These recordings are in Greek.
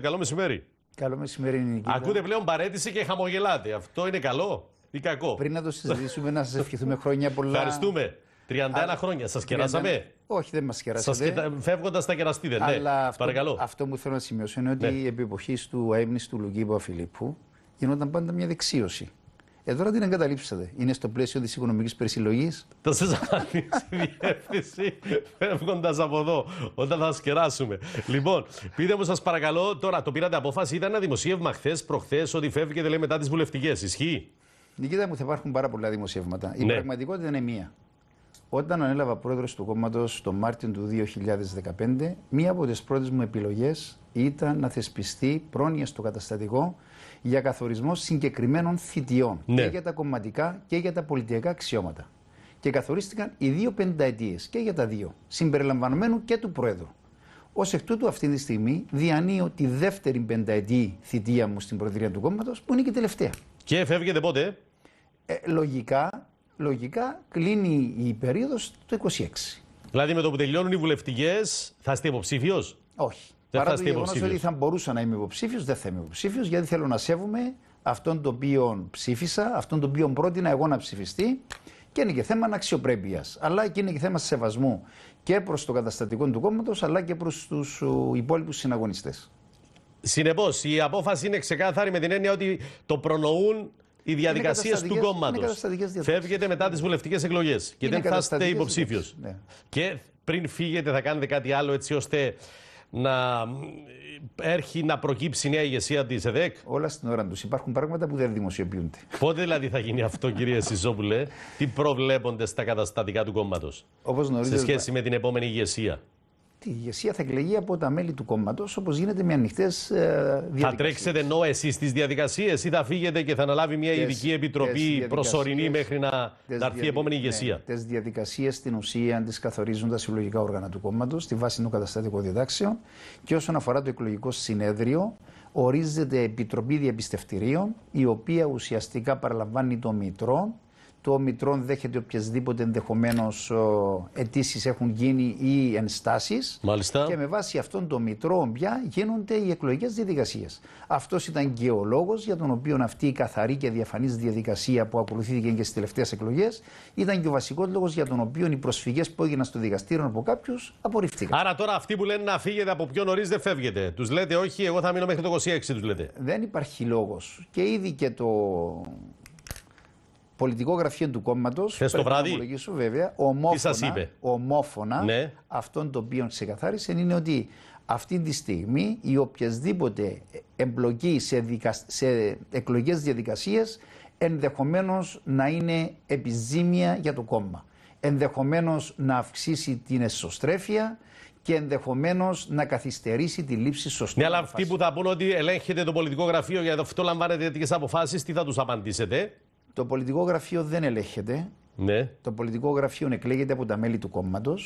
Καλό μεσημέρι. Καλό μεσημέρι, Ακούτε πλέον παρέτηση και χαμογελάτε. Αυτό είναι καλό ή κακό. Πριν να το συζητήσουμε, να σας ευχηθούμε χρόνια πολλά. Ευχαριστούμε. 31 χρόνια. Σας κεράσαμε. Όχι, δεν μας κεράσατε. Σας... Φεύγοντας τα κεραστίδε. Ναι. Αλλά αυτό, Παρακαλώ. αυτό που θέλω να σημειώσω είναι ότι ναι. η επιποχή εποχής του αίμνης του Λουγκίμπα Φιλίππου γινόταν πάντα μια δεξίωση. Εδώ τώρα την εγκαταλείψατε. Είναι στο πλαίσιο της οικονομικής περισυλλογής. Θα σας απαντήσει η διεύθυνση φεύγοντας από εδώ, όταν θα σκεράσουμε. λοιπόν, πείτε μου, σας παρακαλώ, τώρα το πήρατε απόφαση. Ήταν ένα δημοσίευμα χθες, προχθές, ότι φεύγετε λέει, μετά τις βουλευτικές. Ισχύει. Νικήτα μου, θα υπάρχουν πάρα πολλά δημοσίευματα. Η ναι. πραγματικότητα είναι μία. Όταν ανέλαβα πρόεδρος του κόμματος τον Μάρτιο του 2015, μία από τις πρώτες μου επιλογές ήταν να θεσπιστεί πρόνοια στο καταστατικό για καθορισμό συγκεκριμένων θητιών ναι. και για τα κομματικά και για τα πολιτικά αξιώματα. Και καθορίστηκαν οι δύο πενταετίες και για τα δύο, συμπεριλαμβανομένου και του Πρόεδρου. Ως εκ τούτου, αυτή τη στιγμή διανύω τη δεύτερη πενταετή θητεία μου στην Προεδρία του Κόμματος, που είναι και τελευταία. Και φεύγετε πότε. Ε, λογικά λογικά κλείνει η περίοδος το 26. Δηλαδή με το που τελειώνουν οι βουλευτικές θα είστε υποψήφιος. Όχι. Δεν Παρά θα το γεγονό ότι θα μπορούσα να είμαι υποψήφιος, δεν θα είμαι υποψήφιος, γιατί θέλω να σέβομαι αυτόν τον οποίο ψήφισα, αυτόν τον οποίο πρότεινα εγώ να ψηφιστεί. Και είναι και θέμα αξιοπρέπεια, αλλά και είναι και θέμα σεβασμού και προς το καταστατικό του κόμματος, αλλά και προς τους υπόλοιπους συναγωνιστές. Συνεπώς, η απόφαση είναι ξεκάθαρη με την έννοια ότι το προνοούν οι διαδικασίες του κόμματο. Φεύγετε μετά τις βουλευτικές εκλογές και δεν θα είστε υποψήφιο. Ναι. Και πριν φύγετε, θα κάνετε κάτι άλλο έτσι ώστε να έρχει να προκύψει η νέα ηγεσία της ΕΔΕΚ. Όλα στην ώρα τους. Υπάρχουν πράγματα που δεν δημοσιοποιούνται. Πότε δηλαδή θα γίνει αυτό, κύριε Σιζόπουλε, τι προβλέπονται στα καταστατικά του κόμματος σε σχέση με την επόμενη ηγεσία. Τη ηγεσία θα εκλεγεί από τα μέλη του κόμματος, όπως γίνεται με ανοιχτές διαδικασίε. Θα τρέξετε ενώ εσεί τις διαδικασίες, ή θα φύγετε και θα αναλάβει μια ειδική επιτροπή προσωρινή μέχρι να έρθει η επόμενη ναι, ηγεσία. Ναι, τι διαδικασίες στην ουσία τις καθορίζουν τα συλλογικά όργανα του κόμματος, στη βάση των καταστατικών διδάξεων. Και όσον αφορά το εκλογικό συνέδριο, ορίζεται επιτροπή διαπιστευτηρίων, η οποία ουσιαστικά παραλαμβάνει το μητρό το Μητρόν δέχεται οποιασδήποτε ενδεχομένως αιτήσεις έχουν γίνει ή ενστάσεις. Και με βάση αυτόν τον Μητρό πια γίνονται οι εκλογικέ διαδικασίες. Αυτός ήταν και ο λόγος για τον οποίο αυτή η καθαρή και διαφανής διαδικασία που ακολουθήθηκε και στις τελευταίες εκλογές ήταν και ο βασικός λόγος για τον οποίο οι προσφυγές που έγιναν στο δικαστήριο από κάποιους απορριφθήκαν. Άρα τώρα αυτοί που λένε να φύγετε από πιο νωρίς δεν φεύγετε. Τους λέτε όχι, εγώ θα μείνω μέχρι το 26, τους λέτε. Δεν υπάρχει λόγος. Και ήδη και το πολιτικό γραφείο του κόμματος. Χθες το βράδυ. βέβαια, ομόφωνα, τι σας Ομόφωνα, ναι. αυτόν το οποίο ξεκαθάρισε είναι ότι αυτή τη στιγμή η οποιασδήποτε εμπλοκή σε, δικα... σε εκλογές διαδικασίες ενδεχομένως να είναι επιζήμια για το κόμμα. Ενδεχομένως να αυξήσει την εσωστρέφεια και ενδεχομένως να καθυστερήσει τη λήψη σωστών. Ναι, αλλά αυτοί που θα πούνε ότι ελέγχεται το πολιτικό γραφείο για αυτό λαμβάνετε τέτοιες αποφάσεις, τι θα τους απαντήσετε. Το πολιτικό γραφείο δεν ελέγχεται. Ναι. Το πολιτικό γραφείο εκλέγεται από τα μέλη του κόμματος.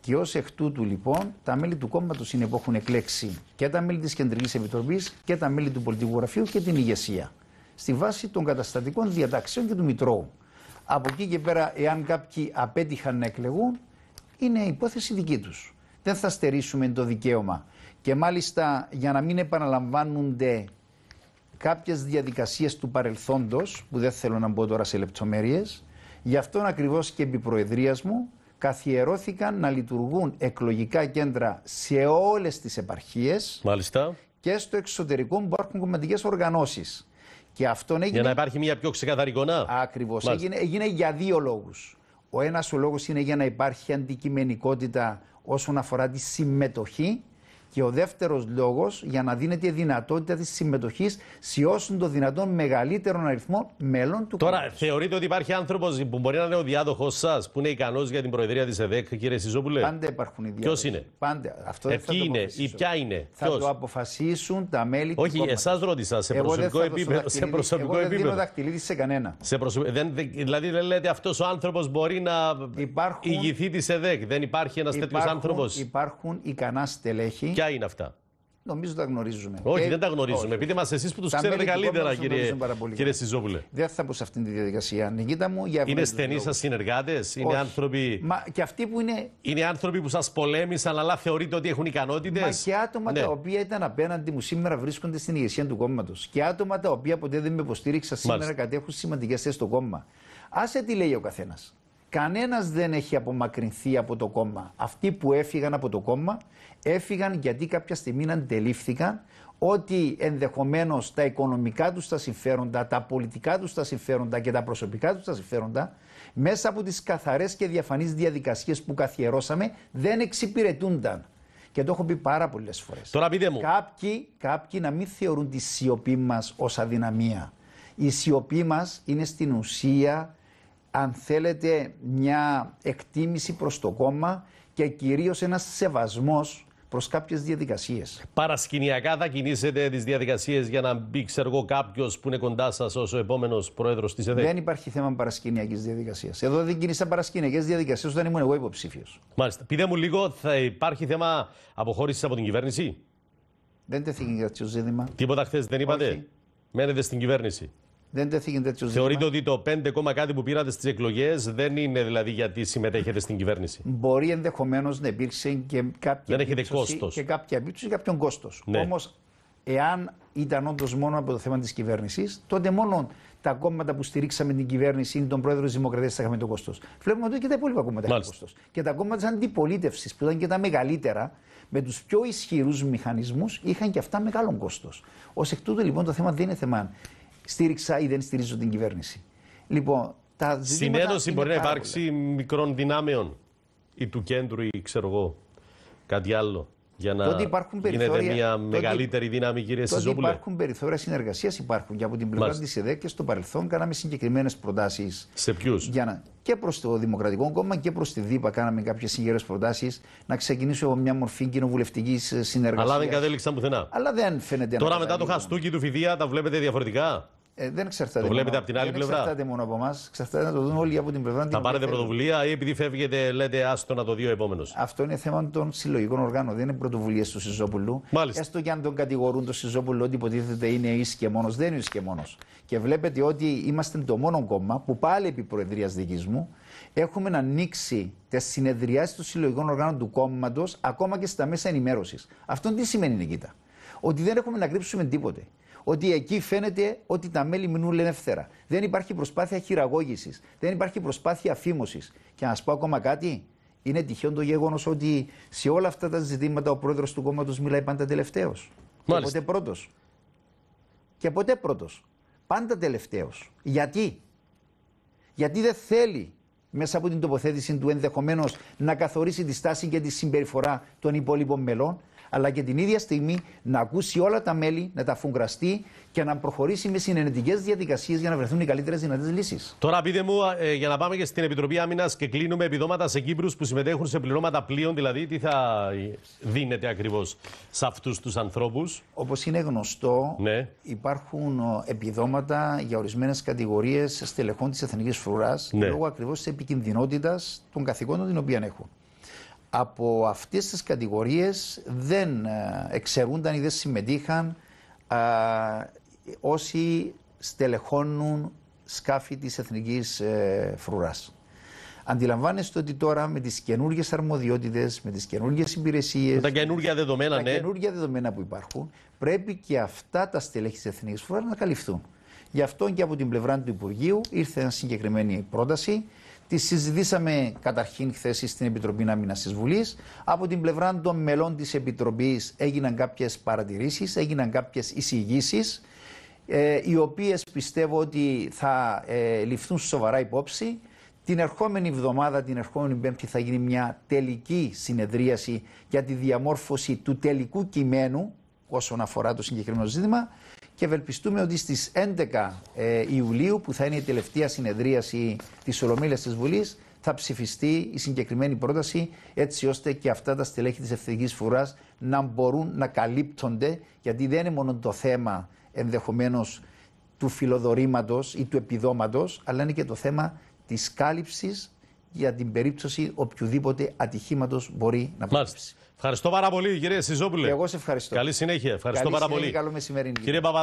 Και ως εκ τούτου, λοιπόν, τα μέλη του κόμματος είναι που έχουν εκλέξει και τα μέλη της Κεντρικής Επιτροπής και τα μέλη του πολιτικού γραφείου και την ηγεσία. Στη βάση των καταστατικών διατάξεων και του Μητρώου. Από εκεί και πέρα, εάν κάποιοι απέτυχαν να εκλεγούν, είναι υπόθεση δική τους. Δεν θα στερήσουμε το δικαίωμα. Και μάλιστα για να μην επαναλαμβάνονται κάποιες διαδικασίες του παρελθόντος, που δεν θέλω να μπω τώρα σε λεπτομέρειες, γι' αυτόν ακριβώς και επί προεδρίας μου καθιερώθηκαν να λειτουργούν εκλογικά κέντρα σε όλες τις επαρχίες Μάλιστα. και στο εξωτερικό που υπάρχουν κομματικές οργανώσεις. Και αυτόν έγινε... Για να υπάρχει μια πιο ξεκαθαρή εικόνα. ακριβώς Έγινε, για δύο λόγους. Ο ένας ο λόγος είναι για να υπάρχει αντικειμενικότητα όσον αφορά τη συμμετοχή και ο δεύτερος λόγος για να δίνεται η δυνατότητα της συμμετοχής σε όσων το δυνατόν μεγαλύτερο αριθμό μέλων του Τώρα, κόμματος. θεωρείτε ότι υπάρχει άνθρωπος που μπορεί να είναι ο διάδοχος σας, που είναι ικανός για την Προεδρία της ΕΔΕΚ, κύριε Σιζόπουλε. Πάντα υπάρχουν οι διάδοχοι. Ποιος είναι. Πάντα. Αυτό δεν θα είναι ή ποια είναι. Θα Ποιος? το αποφασίσουν τα μέλη Όχι, του Όχι, εσάς ρώτησα σε προσωπικό επίπεδο. Σε προσωπικό Εγώ δεν δίνω δαχτυλίδι σε κανένα. Σε προσωπ... δεν, δηλαδή, λέτε αυτός ο άνθρωπος μπορεί να υπάρχουν... ηγηθεί της ΕΔΕΚ. Δεν υπάρχει ένας τέτοιος άνθρωπος. Υπάρχουν ικανά στελέχη ποια είναι αυτά. Νομίζω τα γνωρίζουμε. Όχι, δεν τα γνωρίζουμε. Όχι. Επειδή μας εσείς που τους ξέρετε λοιπόν καλύτερα, κύριε, κύριε Σιζόπουλε. Δεν θα πω σε αυτή τη διαδικασία. Νικήτα μου, για Είναι στενοί σας συνεργάτες, είναι άνθρωποι. Μα και αυτοί που είναι. Είναι άνθρωποι που σας πολέμησαν, αλλά θεωρείτε ότι έχουν ικανότητες. Μα και άτομα ναι. τα οποία ήταν απέναντι μου σήμερα βρίσκονται στην ηγεσία του κόμματος. Και άτομα τα οποία ποτέ δεν με υποστήριξαν σήμερα κατέχουν σημαντικές θέσεις στο κόμμα. Άσε τι λέει ο καθένας. Κανένας δεν έχει απομακρυνθεί από το κόμμα. Αυτοί που έφυγαν από το κόμμα έφυγαν γιατί κάποια στιγμή αντελήφθηκαν ότι ενδεχομένως τα οικονομικά τους τα συμφέροντα, τα πολιτικά τους τα συμφέροντα και τα προσωπικά τους τα συμφέροντα μέσα από τις καθαρές και διαφανείς διαδικασίες που καθιερώσαμε δεν εξυπηρετούνταν. Και το έχω πει πάρα πολλές φορές. Τώρα πείτε μου. Κάποιοι, κάποιοι να μην θεωρούν τη σιωπή μας ως αδυναμία. Η σιωπή μας είναι στην ουσία αν θέλετε, μια εκτίμηση προς το κόμμα και κυρίως ένας σεβασμός προς κάποιες διαδικασίες. Παρασκηνιακά θα κινήσετε τις διαδικασίες για να μπει, ξέρω εγώ, κάποιος που είναι κοντά σας ως ο επόμενος πρόεδρος της ΕΔΕ. Δεν υπάρχει θέμα παρασκηνιακής διαδικασίας. Εδώ δεν κινήσα παρασκηνιακές διαδικασίες όταν ήμουν εγώ υποψήφιος. Μάλιστα. Πείτε μου λίγο, θα υπάρχει θέμα αποχώρησης από την κυβέρνηση. Δεν τέθηκε κάποιο ζήτημα. Τίποτα χθες δεν είπατε. Όχι. Μένετε στην κυβέρνηση. Δεν τέθηκε τέτοιο ζήτημα. Θεωρείτε ότι το 5, κάτι που πήρατε στις εκλογές δεν είναι δηλαδή γιατί συμμετέχετε στην κυβέρνηση. Μπορεί ενδεχομένως να υπήρξε και κάποια δεν κόστος. και κάποια κάποιον κόστος. Ναι. Όμως, εάν ήταν όντως μόνο από το θέμα της κυβέρνησης, τότε μόνο τα κόμματα που στηρίξαμε την κυβέρνηση ή τον πρόεδρο της Δημοκρατίας θα είχαμε το κόστος. Βλέπουμε ότι και τα υπόλοιπα κόμματα έχουν κόστος. Και τα κόμματα της αντιπολίτευσης, που ήταν και τα μεγαλύτερα, με τους πιο ισχυρούς μηχανισμούς, είχαν και αυτά μεγάλο κόστος. Ως εκ τούτου λοιπόν το θέμα δεν είναι θέμα στήριξα ή δεν στηρίζω την κυβέρνηση. Λοιπόν, τα ζητήματα Συνέδωση μπορεί να υπάρξει μικρών δυνάμεων ή του κέντρου ή ξέρω εγώ κάτι άλλο. Για να τότε υπάρχουν γίνεται μια μεγαλύτερη δύναμη, κύριε τότε Υπάρχουν περιθώρια συνεργασίας, υπάρχουν και από την πλευρά της ΕΔΕ και στο παρελθόν κάναμε συγκεκριμένες προτάσεις. Σε ποιους? Να... Και προς το Δημοκρατικό Κόμμα και προς τη ΔΥΠΑ κάναμε κάποιες συγγενέ προτάσεις να ξεκινήσουμε από μια μορφή κοινοβουλευτικής συνεργασία. Αλλά δεν κατέληξαν πουθενά. Αλλά δεν φαίνεται Τώρα μετά το χαστούκι του Φιδία τα βλέπετε διαφορετικά. Ε, δεν εξαρτάται. βλέπετε από την άλλη πλευρά. Δεν εξαρτάται μόνο από εμάς. Εξαρτάται να το δουν όλοι από την πλευρά. Θα πάρετε πρωτοβουλία ή επειδή φεύγετε, λέτε άστο να το δει ο επόμενος. Αυτό είναι θέμα των συλλογικών οργάνων. Δεν είναι πρωτοβουλίες του Σιζόπουλου. Μάλιστα. Έστω και αν τον κατηγορούν τον Σιζόπουλο ότι υποτίθεται είναι εις και μόνος, δεν είναι εις και μόνος. Και βλέπετε ότι είμαστε το μόνο κόμμα που πάλι επί Προεδρίας μου έχουμε να ανοίξει τις συνεδριάσεις των συλλογικών οργάνων του κόμματος ακόμα και στα μέσα ενημέρωσης. Αυτό τι σημαίνει, Νικήτα. Ότι δεν έχουμε να κρύψουμε τίποτε ότι εκεί φαίνεται ότι τα μέλη μείνουν ελεύθερα. Δεν υπάρχει προσπάθεια χειραγώγησης, δεν υπάρχει προσπάθεια φήμωση. Και να σας πω ακόμα κάτι, είναι τυχαίο το γεγονός ότι σε όλα αυτά τα ζητήματα ο πρόεδρος του κόμματος μιλάει πάντα τελευταίος. Και ποτέ πρώτος. Και ποτέ πρώτος. Πάντα τελευταίος. Γιατί? Γιατί δεν θέλει μέσα από την τοποθέτηση του ενδεχομένως να καθορίσει τη στάση και τη συμπεριφορά των υπόλοιπων μελών αλλά και την ίδια στιγμή να ακούσει όλα τα μέλη, να τα φουγκραστεί και να προχωρήσει με συνενετικές διαδικασίες για να βρεθούν οι καλύτερες δυνατές λύσεις. Τώρα, πείτε μου, ε, για να πάμε και στην Επιτροπή Άμυνας και κλείνουμε επιδόματα σε Κύπρους που συμμετέχουν σε πληρώματα πλοίων, δηλαδή τι θα ε, δίνεται ακριβώς σε αυτούς τους ανθρώπους. Όπως είναι γνωστό, ναι. υπάρχουν επιδόματα για ορισμένες κατηγορίες στελεχών της Εθνικής Φρουράς ναι. λόγω ακριβώς της επικινδυνότητας των καθηκόντων την οποία έχουν από αυτές τις κατηγορίες δεν ε, εξαιρούνταν ή δεν συμμετείχαν α, ε, όσοι στελεχώνουν σκάφη της Εθνικής ε, Φρουράς. Αντιλαμβάνεστε ότι τώρα με τις καινούργιες αρμοδιότητες, με τις καινούργιες υπηρεσίες... Με τα καινούργια δεδομένα, ναι. δεδομένα που υπάρχουν, πρέπει και αυτά τα στελέχη της Εθνικής Φρουράς να καλυφθούν. Γι' αυτό και από την πλευρά του Υπουργείου ήρθε μια συγκεκριμένη πρόταση Τη συζητήσαμε καταρχήν χθες στην Επιτροπή Άμυνας της Βουλής. Από την πλευρά των μελών της Επιτροπής έγιναν κάποιες παρατηρήσεις, έγιναν κάποιες εισηγήσεις, ε, οι οποίες πιστεύω ότι θα ε, ληφθούν σοβαρά υπόψη. Την ερχόμενη εβδομάδα, την ερχόμενη Πέμπτη, θα γίνει μια τελική συνεδρίαση για τη διαμόρφωση του τελικού κειμένου όσον αφορά το συγκεκριμένο ζήτημα και ευελπιστούμε ότι στις 11 ε, Ιουλίου που θα είναι η τελευταία συνεδρίαση της Ολομέλειας της Βουλής, θα ψηφιστεί η συγκεκριμένη πρόταση έτσι ώστε και αυτά τα στελέχη της Ευθυντική φοράς να μπορούν να καλύπτονται γιατί δεν είναι μόνο το θέμα ενδεχομένως του φιλοδορήματος ή του επιδόματος, αλλά είναι και το θέμα της κάλυψης για την περίπτωση οποιοδήποτε ατυχήματος μπορεί να προκύψει. Ευχαριστώ πάρα πολύ, κύριε Σιζόπουλε. εγώ σε ευχαριστώ. Καλή συνέχεια. Ευχαριστώ Καλή πάρα συνέχεια, πολύ. Καλό μεσημέρι. Κύριε